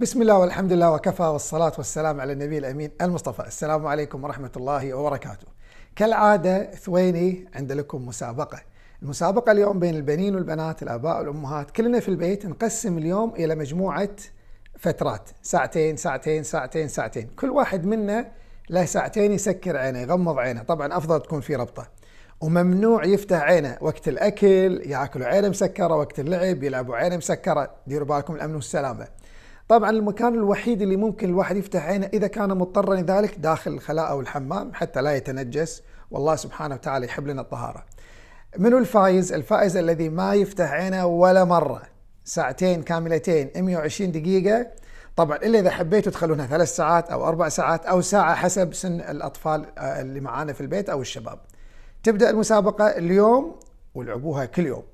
بسم الله والحمد لله وكفى والصلاة والسلام على النبي الأمين المصطفى السلام عليكم ورحمة الله وبركاته كالعادة ثويني عند لكم مسابقة المسابقة اليوم بين البنين والبنات الآباء والأمهات كلنا في البيت نقسم اليوم إلى مجموعة فترات ساعتين ساعتين ساعتين ساعتين كل واحد منا له ساعتين يسكر عينه يغمض عينه طبعا أفضل تكون في ربطة وممنوع يفتح عينه وقت الأكل ياكلوا عينه مسكرة وقت اللعب يلعبوا عينه مسكرة ديروا بالكم الأمن والسلامة طبعا المكان الوحيد اللي ممكن الواحد يفتح عينه اذا كان مضطرا لذلك داخل الخلاء او الحمام حتى لا يتنجس والله سبحانه وتعالى يحب لنا الطهاره. منو الفايز؟ الفائز الذي ما يفتح عينه ولا مره ساعتين كاملتين 120 دقيقه طبعا الا اذا حبيتوا تخلونها ثلاث ساعات او اربع ساعات او ساعه حسب سن الاطفال آه، اللي معانا في البيت او الشباب. تبدا المسابقه اليوم ولعبوها كل يوم.